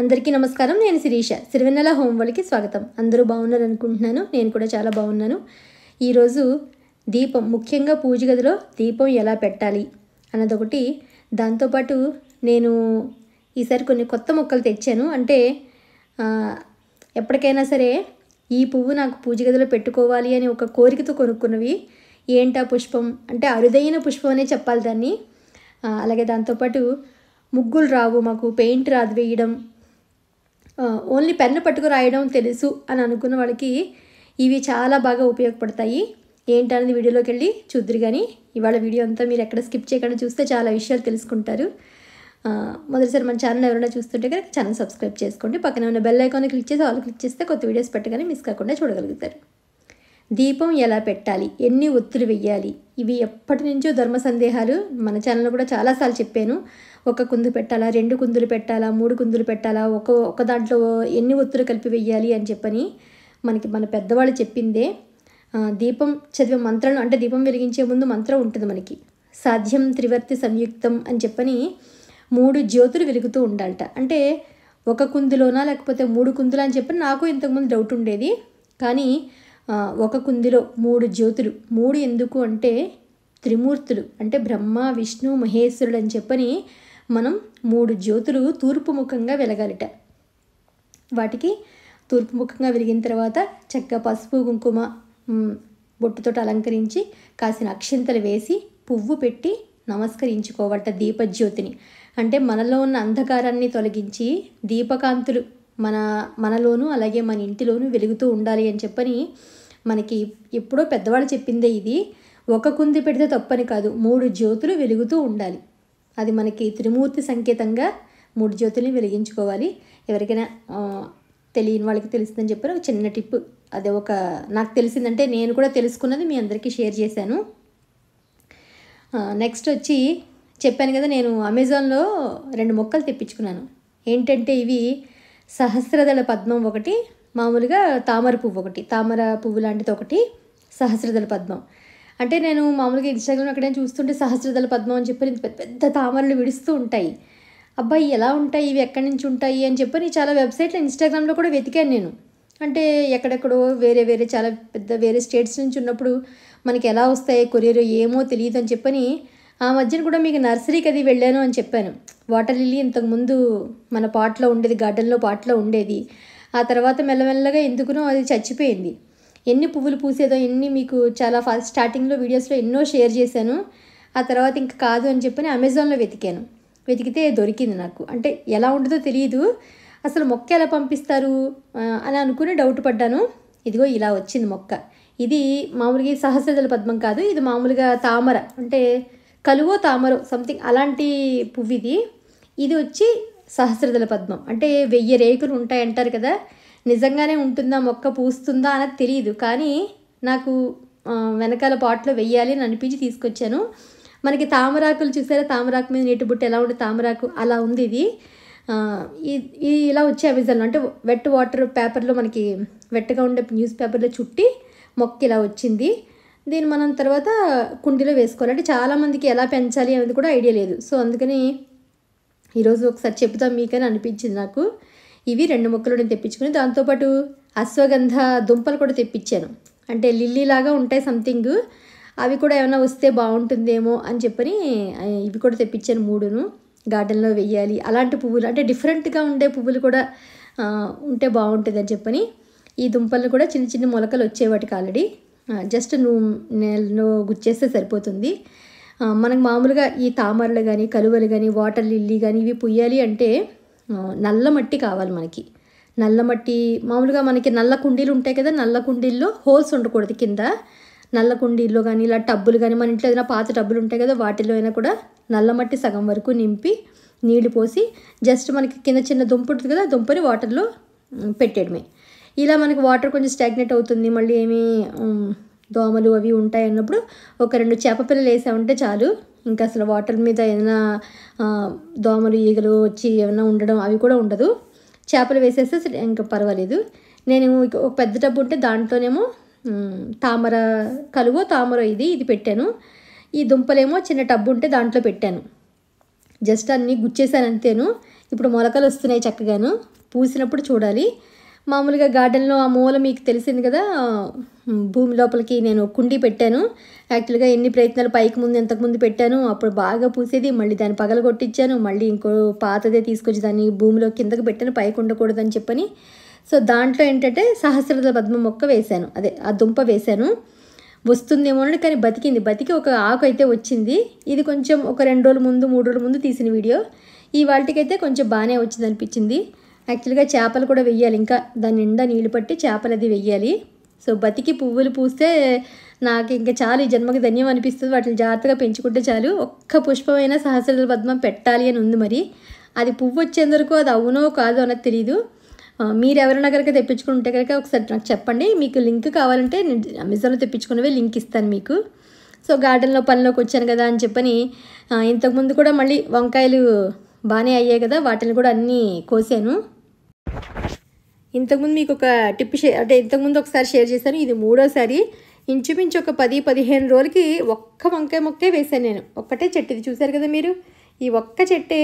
అందరికీ నమస్కారం నేను శిరీష సిరివెన్నెల హోంవర్క్కి స్వాగతం అందరూ బాగున్నారు అనుకుంటున్నాను నేను కూడా చాలా బాగున్నాను ఈరోజు దీపం ముఖ్యంగా పూజ గదిలో దీపం ఎలా పెట్టాలి అన్నదొకటి దాంతోపాటు నేను ఈసారి కొన్ని కొత్త మొక్కలు తెచ్చాను అంటే ఎప్పటికైనా సరే ఈ పువ్వు నాకు పూజ గదిలో పెట్టుకోవాలి అని ఒక కోరికతో కొనుక్కున్నవి ఏంటా పుష్పం అంటే అరుదైన పుష్పం అనే చెప్పాలి దాన్ని అలాగే దాంతోపాటు ముగ్గులు రావు మాకు పెయింట్ రాదు వేయడం ఓన్లీ పెన్ను పట్టుకు రాయడం తెలుసు అని అనుకున్న వాళ్ళకి ఇవి చాలా బాగా ఉపయోగపడతాయి ఏంటనేది వీడియోలోకి వెళ్ళి చూద్దరు కానీ ఇవాళ వీడియో అంతా మీరు ఎక్కడ స్కిప్ చేయకుండా చూస్తే చాలా విషయాలు తెలుసుకుంటారు మొదటిసారి మన ఛానల్ ఎవరైనా చూస్తుంటే కనుక ఛానల్ సబ్స్క్రైబ్ చేసుకోండి పక్కన ఉన్న బెల్ ఐకాన్ క్లిక్ చేసి వాళ్ళు క్లిక్ చేస్తే కొత్త వీడియోస్ పెట్టగానే మిస్ కాకుండా చూడగలుగుతారు దీపం ఎలా పెట్టాలి ఎన్ని ఒత్తులు వెయ్యాలి ఇవి ఎప్పటి నుంచో ధర్మ సందేహాలు మన ఛానల్లో కూడా చాలాసార్లు చెప్పాను ఒక కుందు పెట్టాలా రెండు కుందులు పెట్టాలా మూడు కుందులు పెట్టాలా ఒక ఒక దాంట్లో ఎన్ని ఒత్తులు కలిపి వెయ్యాలి అని చెప్పని మనకి మన పెద్దవాళ్ళు చెప్పిందే దీపం చదివే మంత్రం అంటే దీపం వెలిగించే ముందు మంత్రం ఉంటుంది మనకి సాధ్యం త్రివర్తి సంయుక్తం అని చెప్పని మూడు జ్యోతులు వెలుగుతూ ఉండాలట అంటే ఒక కుందులోనా లేకపోతే మూడు కుందులా అని చెప్పి నాకు ఇంతకుముందు డౌట్ ఉండేది కానీ ఒక కుందిలో మూడు జ్యోతులు మూడు ఎందుకు అంటే త్రిమూర్తులు అంటే బ్రహ్మ విష్ణు మహేశ్వరుడు అని చెప్పని మనం మూడు జ్యోతులు తూర్పు ముఖంగా వెలగాలిట వాటికి తూర్పుముఖంగా వెలిగిన తర్వాత చక్క పసుపు కుంకుమ బొట్టుతో అలంకరించి కాసిన అక్షింతలు వేసి పువ్వు పెట్టి నమస్కరించుకోవట దీపజ్యోతిని అంటే మనలో ఉన్న అంధకారాన్ని తొలగించి దీపకాంతులు మన మనలోనూ అలాగే మన ఇంటిలోనూ వెలుగుతూ ఉండాలి అని చెప్పని మనకి ఎప్పుడో పెద్దవాళ్ళు చెప్పిందే ఇది ఒక కుంది పెడితే తప్పని కాదు మూడు జ్యోతులు వెలుగుతూ ఉండాలి అది మనకి త్రిమూర్తి సంకేతంగా మూడు జ్యోతుల్ని వెలిగించుకోవాలి ఎవరికైనా తెలియని వాళ్ళకి తెలుస్తుందని చెప్పారు ఒక చిన్న టిప్ అది ఒక నాకు తెలిసిందంటే నేను కూడా తెలుసుకున్నది మీ అందరికీ షేర్ చేశాను నెక్స్ట్ వచ్చి చెప్పాను కదా నేను అమెజాన్లో రెండు మొక్కలు తెప్పించుకున్నాను ఏంటంటే ఇవి సహస్రదళ పద్మం ఒకటి మామూలుగా తామర పువ్వు ఒకటి తామర పువ్వు లాంటిది ఒకటి సహస్రదళ పద్మం అంటే నేను మామూలుగా ఇన్స్టాగ్రామ్ ఎక్కడైనా చూస్తుంటే సహస్రదళ పద్మం అని చెప్పి పెద్ద పెద్ద తామరలు విడుస్తూ ఉంటాయి అబ్బాయి ఎలా ఉంటాయి ఇవి ఎక్కడి నుంచి ఉంటాయి అని చెప్పి చాలా వెబ్సైట్లో ఇన్స్టాగ్రామ్లో కూడా వెతికాను నేను అంటే ఎక్కడెక్కడో వేరే వేరే చాలా పెద్ద వేరే స్టేట్స్ నుంచి ఉన్నప్పుడు మనకి ఎలా వస్తాయి కొరియర్ ఏమో తెలియదు అని చెప్పని ఆ మధ్యన కూడా మీకు నర్సరీకి అది వెళ్ళాను అని చెప్పాను వాటర్ లిల్లీ ఇంతకుముందు మన పాట్లో ఉండేది గార్డెన్లో పాట్లో ఉండేది ఆ తర్వాత మెల్లమెల్లగా ఎందుకునో అది చచ్చిపోయింది ఎన్ని పువ్వులు పూసేదో ఎన్ని మీకు చాలా ఫస్ట్ స్టార్టింగ్లో వీడియోస్లో ఎన్నో షేర్ చేశాను ఆ తర్వాత ఇంకా కాదు అని చెప్పని అమెజాన్లో వెతికాను వెతికితే దొరికింది నాకు అంటే ఎలా ఉంటుందో తెలియదు అసలు మొక్క ఎలా పంపిస్తారు అని అనుకుని డౌట్ పడ్డాను ఇదిగో ఇలా వచ్చింది మొక్క ఇది మామూలుగా సహస్రదల పద్మం కాదు ఇది మామూలుగా తామర అంటే కలువో తామరో సంథింగ్ అలాంటి పువ్వు ఇది ఇది వచ్చి సహస్రదళ పద్మం అంటే వెయ్యి రేకులు ఉంటాయి అంటారు కదా నిజంగానే ఉంటుందా మొక్క పూస్తుందా అనేది తెలియదు కానీ నాకు వెనకాల పాటలో వెయ్యాలి అని అనిపించి తీసుకొచ్చాను మనకి తామరాకులు చూసారా తామరాకు మీద నీటి బుట్ట ఎలా ఉంటే తామరాకు అలా ఉంది ఇది ఇలా వచ్చే అమెజాన్లో అంటే వెట్ వాటర్ పేపర్లో మనకి వెట్టగా ఉండే న్యూస్ పేపర్లో చుట్టి మొక్క ఇలా వచ్చింది దీన్ని మనం తర్వాత కుండీలో వేసుకోవాలి అంటే చాలామందికి ఎలా పెంచాలి అనేది కూడా ఐడియా లేదు సో అందుకని ఈరోజు ఒకసారి చెప్తాం మీకని అనిపించింది నాకు ఇవి రెండు మొక్కలు నేను తెప్పించుకుని దాంతోపాటు అశ్వగంధ దుంపలు కూడా తెప్పించాను అంటే లిల్లీ లాగా ఉంటాయి సంథింగ్ అవి కూడా ఏమైనా వస్తే బాగుంటుందేమో అని చెప్పని ఇవి కూడా తెప్పించాను మూడును గార్డెన్లో వెయ్యాలి అలాంటి పువ్వులు అంటే డిఫరెంట్గా ఉండే పువ్వులు కూడా ఉంటే బాగుంటుంది అని చెప్పని ఈ దుంపలను కూడా చిన్న చిన్న మొలకలు వచ్చేవాటికి ఆల్రెడీ జస్ట్ నువ్వు నేలను గుచ్చేస్తే సరిపోతుంది మనకు మామూలుగా ఈ తామరలు కానీ కలువలు కానీ వాటర్ లిల్లీ కానీ ఇవి పుయ్యాలి అంటే నల్ల మట్టి కావాలి మనకి నల్ల మట్టి మామూలుగా మనకి నల్ల కుండీలు ఉంటాయి కదా నల్ల కుండీల్లో హోల్స్ ఉండకూడదు కింద నల్ల కుండీల్లో కానీ ఇలా టబ్బులు కానీ మన ఇంట్లో ఏదైనా పాత టబ్బులు ఉంటాయి కదా వాటిలో అయినా కూడా నల్ల మట్టి సగం వరకు నింపి నీళ్లు పోసి జస్ట్ మనకి కింద చిన్న దుంప ఉంటుంది కదా దుంపని వాటర్లో పెట్టేయడమే ఇలా మనకి వాటర్ కొంచెం స్టాగ్నేట్ అవుతుంది మళ్ళీ ఏమి దోమలు అవి ఉంటాయి అన్నప్పుడు ఒక రెండు చేప పిల్లలు వేసామంటే చాలు ఇంకా అసలు వాటర్ మీద ఏదైనా దోమలు ఈగలు వచ్చి ఏమైనా ఉండడం అవి కూడా ఉండదు చేపలు వేసేస్తే అసలు ఇంకా పర్వాలేదు నేను ఒక పెద్ద టబ్బు ఉంటే దాంట్లోనేమో తామర కలువ తామర ఇది ఇది పెట్టాను ఈ దుంపలేమో చిన్న టబ్బు ఉంటే దాంట్లో పెట్టాను జస్ట్ అన్నీ గుచ్చేసాను అంతేను ఇప్పుడు మొలకలు వస్తున్నాయి చక్కగాను పూసినప్పుడు చూడాలి మామూలుగా గార్డెన్లో ఆ మూల మీకు తెలిసింది కదా భూమి లోపలికి నేను కుండీ పెట్టాను యాక్చువల్గా ఎన్ని ప్రయత్నాలు పైకి ముందు ఎంతకుముందు పెట్టాను అప్పుడు బాగా పూసేది మళ్ళీ దాన్ని పగల కొట్టించాను మళ్ళీ ఇంకో పాతదే తీసుకొచ్చి దాన్ని భూమిలో కిందకు పెట్టాను పైకి ఉండకూడదని చెప్పని సో దాంట్లో ఏంటంటే సహస్రద పద్మ మొక్క వేశాను అదే ఆ దుంప వేశాను వస్తుందేమో కానీ బతికింది బతికి ఒక ఆకు అయితే వచ్చింది ఇది కొంచెం ఒక రెండు రోజుల ముందు మూడు రోజుల ముందు తీసిన వీడియో ఈ వాటికైతే కొంచెం బాగానే వచ్చింది అనిపించింది యాక్చువల్గా చేపలు కూడా వెయ్యాలి ఇంకా దాని నిండా నీళ్ళు పట్టి చేపలు అది వెయ్యాలి సో బతికి పువ్వులు పూస్తే నాకు ఇంకా చాలు ఈ జన్మకి ధన్యం అనిపిస్తుంది వాటిని జాగ్రత్తగా పెంచుకుంటే చాలు ఒక్క పుష్పమైన సహస్ర పద్మం పెట్టాలి అని ఉంది మరి అది పువ్వు వచ్చేందుకు అది అవునో కాదో అన్నది తెలియదు మీరు ఎవరైనా కనుక ఉంటే కనుక ఒకసారి నాకు చెప్పండి మీకు లింక్ కావాలంటే నేను అమెజాన్లో తెప్పించుకున్నవే లింక్ ఇస్తాను మీకు సో గార్డెన్లో పనిలోకి వచ్చాను కదా అని చెప్పని ఇంతకుముందు కూడా మళ్ళీ వంకాయలు బాగానే అయ్యాయి కదా వాటిని కూడా అన్నీ కోసాను ఇంతకుముందు మీకు ఒక టిప్ షేర్ అంటే ఇంతకుముందు ఒకసారి షేర్ చేశాను ఇది మూడోసారి ఇంచుమించు ఒక పది పదిహేను రోజులకి ఒక్క వంకాయ మొక్కే వేశాను నేను ఒక్కటే చెట్టు ఇది చూశారు కదా మీరు ఈ ఒక్క చెట్టే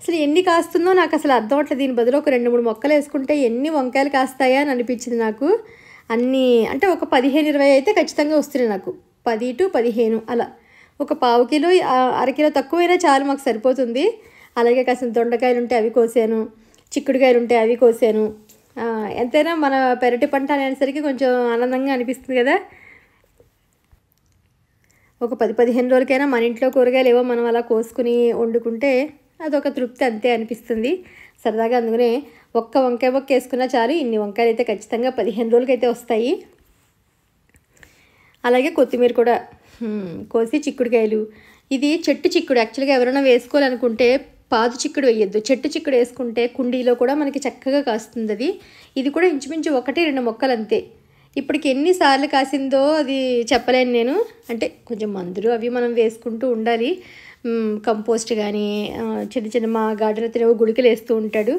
అసలు ఎన్ని కాస్తుందో నాకు అసలు అర్థం అవట్లేదు దీని బదులు ఒక రెండు మూడు మొక్కలు వేసుకుంటే ఎన్ని వంకాయలు కాస్తాయా అని అనిపించింది నాకు అన్నీ అంటే ఒక పదిహేను ఇరవై అయితే ఖచ్చితంగా వస్తున్నాయి నాకు పది టు పదిహేను అలా ఒక పావు కిలో అరకిలో తక్కువైనా చాలు మాకు సరిపోతుంది అలాగే కాసిన దొండకాయలు ఉంటే అవి కోసాను చిక్కుడుకాయలు ఉంటే అవి కోసాను ఎంతైనా మన పెరటి పంట అనేసరికి కొంచెం ఆనందంగా అనిపిస్తుంది కదా ఒక పది పదిహేను రోజులకైనా మన ఇంట్లో కూరగాయలు ఏవో మనం అలా కోసుకుని వండుకుంటే అదొక తృప్తి అంతే అనిపిస్తుంది సరదాగా అందుకనే ఒక్క వంకాయ బొక్క వేసుకున్నా చాలు ఇన్ని వంకాయలు అయితే ఖచ్చితంగా పదిహేను రోజులకైతే వస్తాయి అలాగే కొత్తిమీర కూడా కోసి చిక్కుడుకాయలు ఇది చెట్టు చిక్కుడు యాక్చువల్గా ఎవరైనా వేసుకోవాలనుకుంటే పాదు చిక్కుడు వేయొద్దు చెట్టు చిక్కుడు వేసుకుంటే కుండీలో కూడా మనకి చక్కగా కాస్తుంది అది ఇది కూడా ఇంచుమించు ఒకటి రెండు మొక్కలు అంతే ఇప్పటికి ఎన్నిసార్లు కాసిందో అది చెప్పలేను నేను అంటే కొంచెం మందులు అవి మనం వేసుకుంటూ ఉండాలి కంపోస్ట్ కానీ చిన్న చిన్న మా గార్డెన్ తినేవో గుళికలు వేస్తూ ఉంటాడు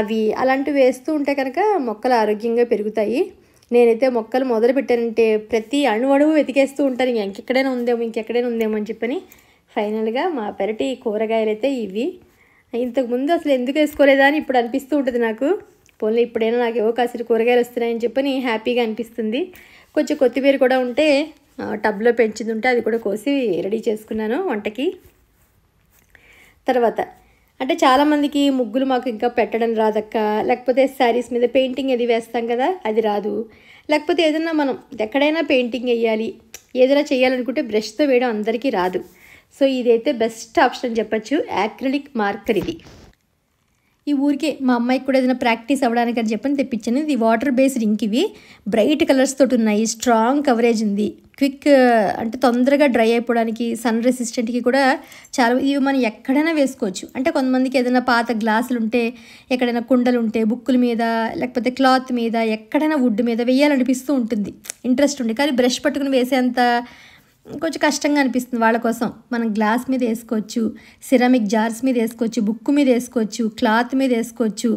అవి అలాంటివి వేస్తూ ఉంటే కనుక మొక్కలు ఆరోగ్యంగా పెరుగుతాయి నేనైతే మొక్కలు మొదలు పెట్టానంటే ప్రతి అణు అణువు వెతికేస్తూ ఉంటాను ఇంకెక్కడైనా ఉందేమో ఇంకెక్కడైనా ఉందేమో అని చెప్పని ఫైనల్గా మా పెరటి కూరగాయలు అయితే ఇవి ఇంతకుముందు అసలు ఎందుకు వేసుకోలేదా అని ఇప్పుడు అనిపిస్తూ ఉంటుంది నాకు పోన్లే ఇప్పుడైనా నాకు ఏవో కాసిన కూరగాయలు వస్తున్నాయని చెప్పని హ్యాపీగా అనిపిస్తుంది కొంచెం కొత్తిమీర కూడా ఉంటే టబ్లో పెంచింది ఉంటే అది కూడా కోసి రెడీ చేసుకున్నాను వంటకి తర్వాత అంటే చాలామందికి ముగ్గులు మాకు ఇంకా పెట్టడం రాదక్క లేకపోతే శారీస్ మీద పెయింటింగ్ అది వేస్తాం కదా అది రాదు లేకపోతే ఏదైనా మనం ఎక్కడైనా పెయింటింగ్ వేయాలి ఏదైనా చేయాలనుకుంటే బ్రష్తో వేయడం అందరికీ రాదు సో ఇదైతే బెస్ట్ ఆప్షన్ అని చెప్పచ్చు యాక్రిలిక్ మార్కర్ ఇది ఈ ఊరికే మా అమ్మాయికి కూడా ఏదైనా ప్రాక్టీస్ అవ్వడానికి అని చెప్పని తెప్పించాను ఇది వాటర్ బేస్డ్ ఇంక్ ఇవి బ్రైట్ కలర్స్ తోటి ఉన్నాయి స్ట్రాంగ్ కవరేజ్ ఉంది క్విక్ అంటే తొందరగా డ్రై అయిపోవడానికి సన్ రెసిస్టెంట్కి కూడా చాలా ఇవి మనం ఎక్కడైనా వేసుకోవచ్చు అంటే కొంతమందికి ఏదైనా పాత గ్లాసులు ఉంటే ఎక్కడైనా కుండలు ఉంటే బుక్కుల మీద లేకపోతే క్లాత్ మీద ఎక్కడైనా వుడ్ మీద వేయాలనిపిస్తూ ఉంటుంది ఇంట్రెస్ట్ ఉంది కానీ బ్రష్ పట్టుకుని వేసేంత కొంచెం కష్టంగా అనిపిస్తుంది వాళ్ళ కోసం మనం గ్లాస్ మీద వేసుకోవచ్చు సిరామిక్ జార్స్ మీద వేసుకోవచ్చు బుక్ మీద వేసుకోవచ్చు క్లాత్ మీద వేసుకోవచ్చు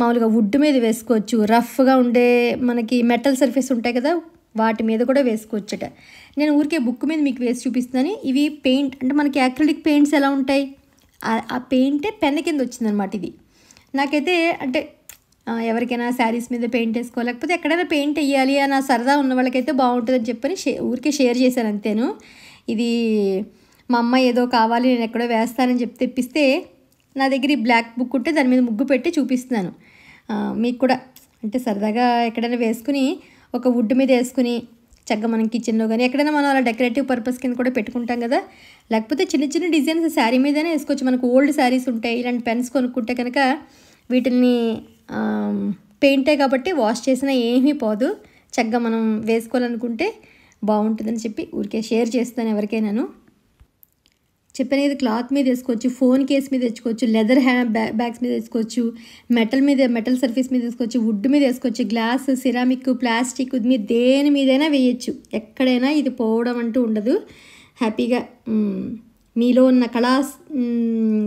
మామూలుగా వుడ్ మీద వేసుకోవచ్చు రఫ్గా ఉండే మనకి మెటల్ సర్ఫేస్ ఉంటాయి కదా వాటి మీద కూడా వేసుకోవచ్చట నేను ఊరికే బుక్ మీద మీకు వేసి చూపిస్తున్నాను ఇవి పెయింట్ అంటే మనకి యాక్రిలిక్ పెయింట్స్ ఎలా ఉంటాయి ఆ పెయింటే పెన్ కింద వచ్చిందనమాట ఇది నాకైతే అంటే ఎవరికైనా శారీస్ మీద పెయింట్ వేసుకోలేకపోతే లేకపోతే ఎక్కడైనా పెయింట్ వేయాలి అని సరదా ఉన్న వాళ్ళకైతే బాగుంటుందని చెప్పని షే ఊరికే షేర్ చేశాను అంతేను ఇది మా అమ్మ ఏదో కావాలి నేను ఎక్కడో వేస్తానని చెప్పి తెప్పిస్తే నా దగ్గర ఈ బ్లాక్ బుక్ ఉంటే దాని మీద ముగ్గు పెట్టి చూపిస్తున్నాను మీకు కూడా అంటే సరదాగా ఎక్కడైనా వేసుకుని ఒక వుడ్ మీద వేసుకుని చక్కగా మనం కిచెన్లో కానీ ఎక్కడైనా మనం అలా డెకరేటివ్ పర్పస్ కింద కూడా పెట్టుకుంటాం కదా లేకపోతే చిన్న చిన్న డిజైన్స్ శారీ మీదనే వేసుకోవచ్చు మనకు ఓల్డ్ శారీస్ ఉంటాయి ఇలాంటి పెన్స్ కొనుక్కుంటే కనుక వీటిని పెయింటే కాబట్టి వాష్ చేసినా ఏమీ పోదు చక్కగా మనం వేసుకోవాలనుకుంటే బాగుంటుందని చెప్పి ఊరికే షేర్ చేస్తాను ఎవరికైనాను చెప్పాను కదా క్లాత్ మీద వేసుకోవచ్చు ఫోన్ కేస్ మీద తెచ్చుకోవచ్చు లెదర్ హ్యాండ్ బ్యా బ్యాగ్స్ మీద వేసుకోవచ్చు మెటల్ మీద మెటల్ సర్ఫీస్ మీద వేసుకోవచ్చు వుడ్ మీద వేసుకోవచ్చు గ్లాస్ సిరామిక్ ప్లాస్టిక్ మీద దేని మీదైనా వేయచ్చు ఎక్కడైనా ఇది పోవడం అంటూ ఉండదు హ్యాపీగా మీలో ఉన్న కళా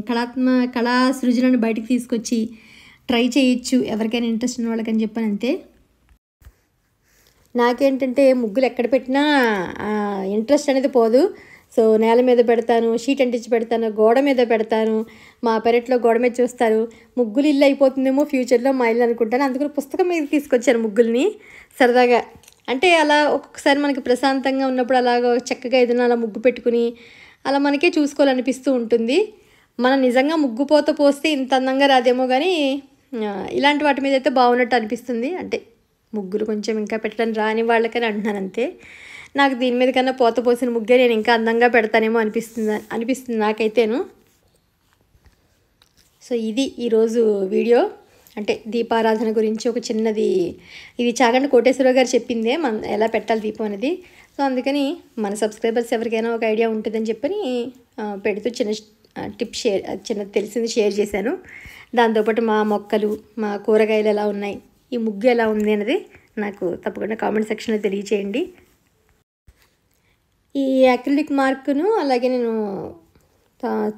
కళాత్మ కళా సృజనను బయటకు తీసుకొచ్చి ట్రై చేయొచ్చు ఎవరికైనా ఇంట్రెస్ట్ ఉన్న వాళ్ళకని చెప్పని అంతే నాకేంటంటే ముగ్గులు ఎక్కడ పెట్టినా ఇంట్రెస్ట్ అనేది పోదు సో నేల మీద పెడతాను షీట్ అంటించి పెడతాను గోడ మీద పెడతాను మా పెరట్లో గోడ మీద చూస్తారు ముగ్గులు ఇల్లు అయిపోతుందేమో ఫ్యూచర్లో మా ఇల్లు అనుకుంటాను అందుకని పుస్తకం మీద తీసుకొచ్చాను ముగ్గుల్ని సరదాగా అంటే అలా ఒక్కొక్కసారి మనకి ప్రశాంతంగా ఉన్నప్పుడు అలాగ చక్కగా ఏదైనా అలా ముగ్గు పెట్టుకుని అలా మనకే చూసుకోవాలనిపిస్తూ ఉంటుంది మనం నిజంగా ముగ్గుపోత పోస్తే ఇంత అందంగా రాదేమో కానీ ఇలాంటి వాటి మీద అయితే బాగున్నట్టు అనిపిస్తుంది అంటే ముగ్గులు కొంచెం ఇంకా పెట్టడం రాని వాళ్ళకని అంటున్నాను అంతే నాకు దీని మీద కన్నా పోత పోసిన ముగ్గే నేను ఇంకా అందంగా పెడతానేమో అనిపిస్తుంది అనిపిస్తుంది నాకైతేను సో ఇది ఈరోజు వీడియో అంటే దీపారాధన గురించి ఒక చిన్నది ఇది చాగండి కోటేశ్వరరావు గారు చెప్పిందే మన ఎలా పెట్టాలి దీపం అనేది సో అందుకని మన సబ్స్క్రైబర్స్ ఎవరికైనా ఒక ఐడియా ఉంటుందని చెప్పని పెడుతూ చిన్న టిప్ షేర్ చిన్న తెలిసింది షేర్ చేశాను దాంతోపాటు మా మొక్కలు మా కూరగాయలు ఎలా ఉన్నాయి ఈ ముగ్గు ఎలా ఉంది అన్నది నాకు తప్పకుండా కామెంట్ సెక్షన్లో తెలియచేయండి ఈ అక్రిలిక్ మార్కును అలాగే నేను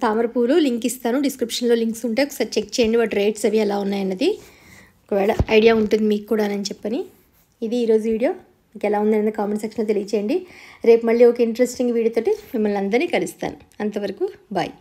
తామర పూలు లింక్ ఇస్తాను డిస్క్రిప్షన్లో లింక్స్ ఉంటే ఒకసారి చెక్ చేయండి వాటి రేట్స్ అవి ఎలా ఉన్నాయన్నది ఒకవేళ ఐడియా ఉంటుంది మీకు కూడా అని చెప్పని ఇది ఈరోజు వీడియో మీకు ఎలా అనేది కామెంట్ సెక్షన్లో తెలియచేయండి రేపు మళ్ళీ ఒక ఇంట్రెస్టింగ్ వీడియోతో మిమ్మల్ని అందరినీ కలుస్తాను అంతవరకు బాయ్